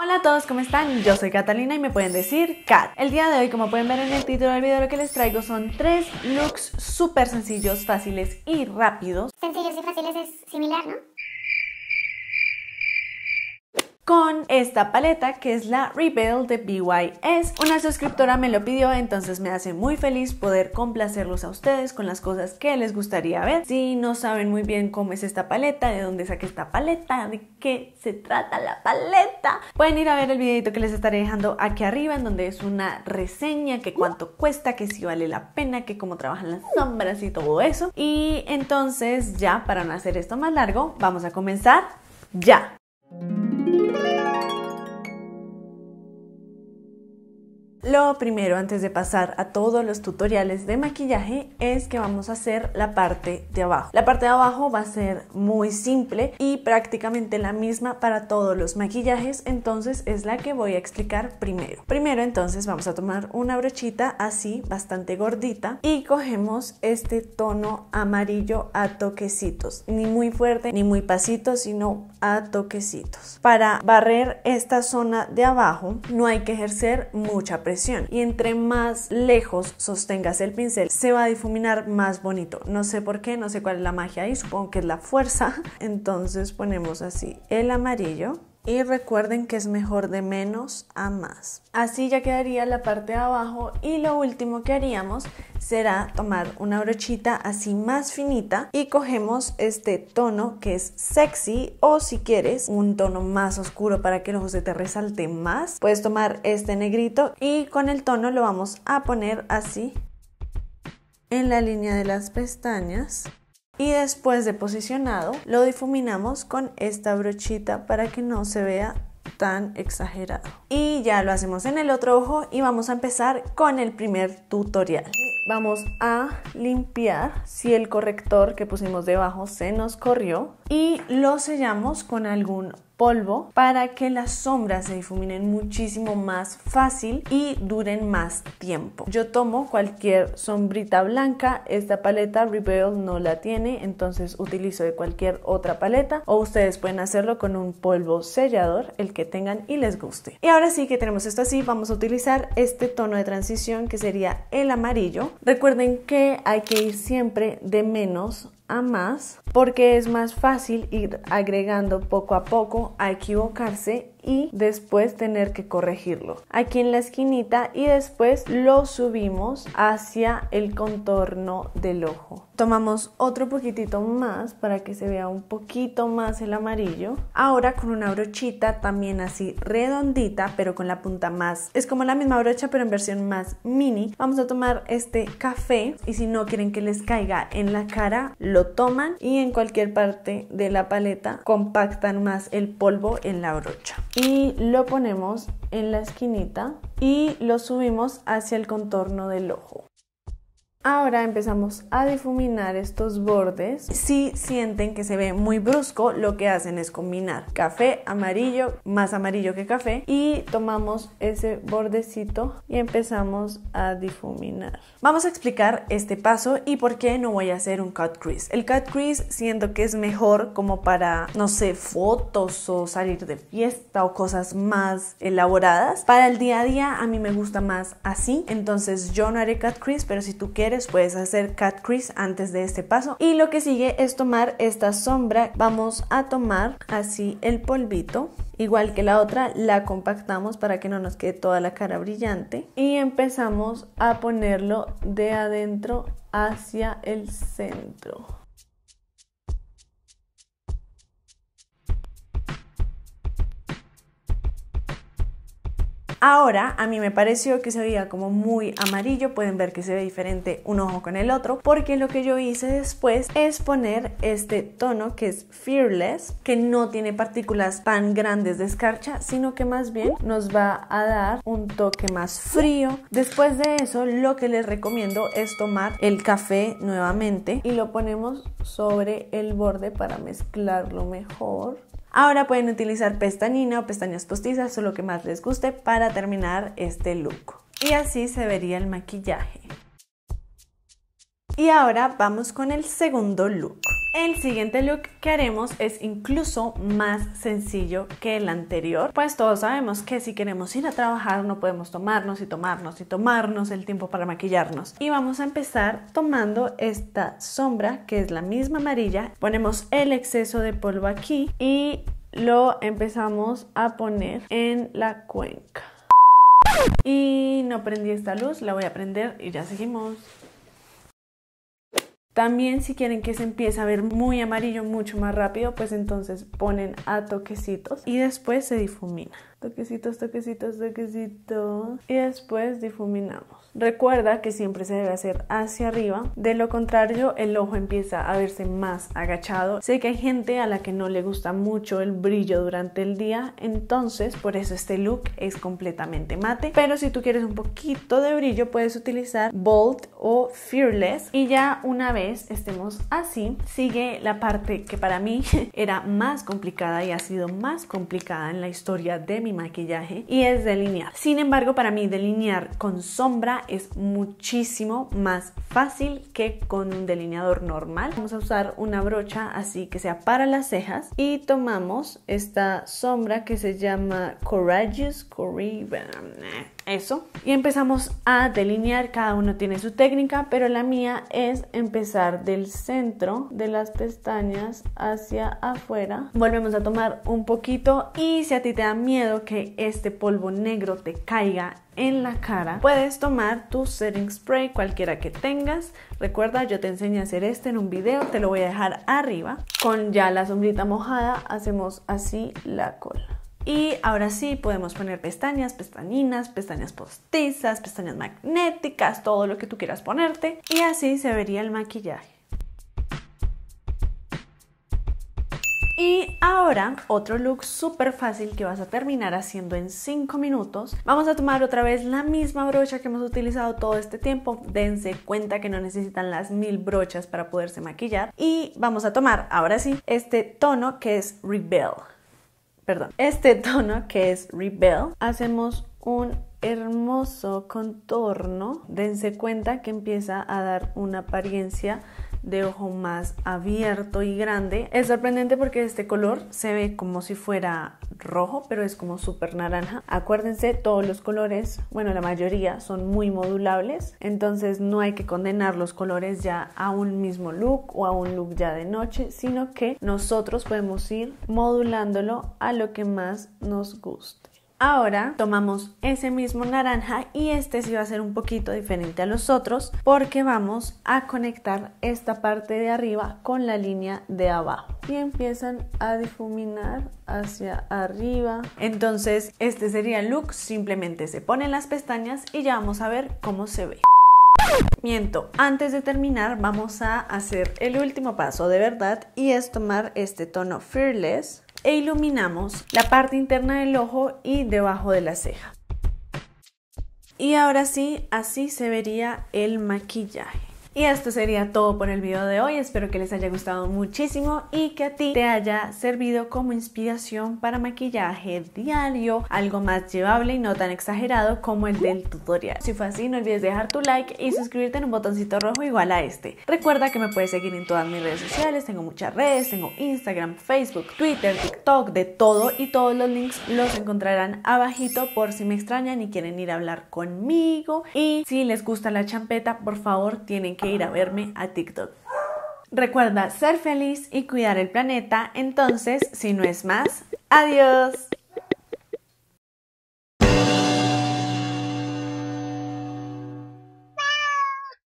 Hola a todos, ¿cómo están? Yo soy Catalina y me pueden decir Cat. El día de hoy, como pueden ver en el título del video, lo que les traigo son tres looks súper sencillos, fáciles y rápidos. Sencillos y fáciles es similar, ¿no? con esta paleta que es la Rebel de BYS. Una suscriptora me lo pidió, entonces me hace muy feliz poder complacerlos a ustedes con las cosas que les gustaría ver. Si no saben muy bien cómo es esta paleta, de dónde saqué esta paleta, de qué se trata la paleta, pueden ir a ver el videito que les estaré dejando aquí arriba, en donde es una reseña, que cuánto cuesta, que si vale la pena, que cómo trabajan las sombras y todo eso. Y entonces ya, para no hacer esto más largo, vamos a comenzar ya. Lo primero antes de pasar a todos los tutoriales de maquillaje es que vamos a hacer la parte de abajo. La parte de abajo va a ser muy simple y prácticamente la misma para todos los maquillajes, entonces es la que voy a explicar primero. Primero entonces vamos a tomar una brochita así bastante gordita y cogemos este tono amarillo a toquecitos, ni muy fuerte ni muy pasito, sino a toquecitos. Para barrer esta zona de abajo no hay que ejercer mucha presión y entre más lejos sostengas el pincel se va a difuminar más bonito. No sé por qué, no sé cuál es la magia ahí, supongo que es la fuerza. Entonces ponemos así el amarillo y recuerden que es mejor de menos a más. Así ya quedaría la parte de abajo y lo último que haríamos será tomar una brochita así más finita y cogemos este tono que es sexy o si quieres un tono más oscuro para que el ojo se te resalte más. Puedes tomar este negrito y con el tono lo vamos a poner así en la línea de las pestañas y después de posicionado lo difuminamos con esta brochita para que no se vea tan exagerado. Y ya lo hacemos en el otro ojo y vamos a empezar con el primer tutorial. Vamos a limpiar si el corrector que pusimos debajo se nos corrió y lo sellamos con algún polvo para que las sombras se difuminen muchísimo más fácil y duren más tiempo. Yo tomo cualquier sombrita blanca, esta paleta Rebel no la tiene, entonces utilizo de cualquier otra paleta o ustedes pueden hacerlo con un polvo sellador, el que tengan y les guste. Y ahora sí que tenemos esto así, vamos a utilizar este tono de transición que sería el amarillo. Recuerden que hay que ir siempre de menos a más porque es más fácil ir agregando poco a poco a equivocarse y después tener que corregirlo. Aquí en la esquinita y después lo subimos hacia el contorno del ojo. Tomamos otro poquitito más para que se vea un poquito más el amarillo. Ahora con una brochita también así redondita, pero con la punta más. Es como la misma brocha, pero en versión más mini. Vamos a tomar este café y si no quieren que les caiga en la cara, lo toman y en cualquier parte de la paleta compactan más el polvo en la brocha y lo ponemos en la esquinita y lo subimos hacia el contorno del ojo. Ahora empezamos a difuminar estos bordes. Si sienten que se ve muy brusco, lo que hacen es combinar café amarillo, más amarillo que café, y tomamos ese bordecito y empezamos a difuminar. Vamos a explicar este paso y por qué no voy a hacer un cut crease. El cut crease siento que es mejor como para, no sé, fotos o salir de fiesta o cosas más elaboradas. Para el día a día a mí me gusta más así, entonces yo no haré cut crease, pero si tú quieres puedes hacer cut crease antes de este paso. Y lo que sigue es tomar esta sombra. Vamos a tomar así el polvito. Igual que la otra, la compactamos para que no nos quede toda la cara brillante. Y empezamos a ponerlo de adentro hacia el centro. Ahora a mí me pareció que se veía como muy amarillo, pueden ver que se ve diferente un ojo con el otro, porque lo que yo hice después es poner este tono que es Fearless, que no tiene partículas tan grandes de escarcha, sino que más bien nos va a dar un toque más frío. Después de eso, lo que les recomiendo es tomar el café nuevamente y lo ponemos sobre el borde para mezclarlo mejor. Ahora pueden utilizar pestañina o pestañas postizas o lo que más les guste para terminar este look. Y así se vería el maquillaje. Y ahora vamos con el segundo look. El siguiente look que haremos es incluso más sencillo que el anterior, pues todos sabemos que si queremos ir a trabajar no podemos tomarnos y tomarnos y tomarnos el tiempo para maquillarnos. Y vamos a empezar tomando esta sombra que es la misma amarilla, ponemos el exceso de polvo aquí y lo empezamos a poner en la cuenca. Y no prendí esta luz, la voy a prender y ya seguimos. También si quieren que se empiece a ver muy amarillo mucho más rápido, pues entonces ponen a toquecitos y después se difumina. Toquecitos, toquecitos, toquecitos. Y después difuminamos. Recuerda que siempre se debe hacer hacia arriba. De lo contrario, el ojo empieza a verse más agachado. Sé que hay gente a la que no le gusta mucho el brillo durante el día. Entonces, por eso este look es completamente mate. Pero si tú quieres un poquito de brillo, puedes utilizar Bold o Fearless. Y ya una vez estemos así, sigue la parte que para mí era más complicada y ha sido más complicada en la historia de mi maquillaje y es delinear. Sin embargo, para mí delinear con sombra es muchísimo más fácil que con un delineador normal. Vamos a usar una brocha así que sea para las cejas y tomamos esta sombra que se llama Courageous Corrie, eso y empezamos a delinear. Cada uno tiene su técnica pero la mía es empezar del centro de las pestañas hacia afuera. Volvemos a tomar un poquito y si a ti te da miedo que este polvo negro te caiga en la cara, puedes tomar tu setting spray cualquiera que tengas. Recuerda, yo te enseñé a hacer este en un video, te lo voy a dejar arriba. Con ya la sombrita mojada hacemos así la cola. Y ahora sí podemos poner pestañas, pestañinas, pestañas postizas, pestañas magnéticas, todo lo que tú quieras ponerte. Y así se vería el maquillaje. Y ahora, otro look súper fácil que vas a terminar haciendo en 5 minutos. Vamos a tomar otra vez la misma brocha que hemos utilizado todo este tiempo. Dense cuenta que no necesitan las mil brochas para poderse maquillar. Y vamos a tomar, ahora sí, este tono que es Rebel perdón, este tono que es Rebel, hacemos un hermoso contorno. Dense cuenta que empieza a dar una apariencia de ojo más abierto y grande. Es sorprendente porque este color se ve como si fuera rojo, pero es como súper naranja. Acuérdense, todos los colores, bueno, la mayoría son muy modulables, entonces no hay que condenar los colores ya a un mismo look o a un look ya de noche, sino que nosotros podemos ir modulándolo a lo que más nos guste. Ahora tomamos ese mismo naranja y este sí va a ser un poquito diferente a los otros porque vamos a conectar esta parte de arriba con la línea de abajo y empiezan a difuminar hacia arriba. Entonces este sería el look, simplemente se ponen las pestañas y ya vamos a ver cómo se ve. Miento, antes de terminar vamos a hacer el último paso de verdad y es tomar este tono Fearless e iluminamos la parte interna del ojo y debajo de la ceja. Y ahora sí, así se vería el maquillaje. Y esto sería todo por el video de hoy. Espero que les haya gustado muchísimo y que a ti te haya servido como inspiración para maquillaje diario, algo más llevable y no tan exagerado como el del tutorial. Si fue así, no olvides dejar tu like y suscribirte en un botoncito rojo igual a este. Recuerda que me puedes seguir en todas mis redes sociales. Tengo muchas redes, tengo Instagram, Facebook, Twitter, TikTok, de todo y todos los links los encontrarán abajito por si me extrañan y quieren ir a hablar conmigo. Y si les gusta la champeta, por favor, tienen que ir a verme a TikTok. Recuerda ser feliz y cuidar el planeta, entonces, si no es más, adiós.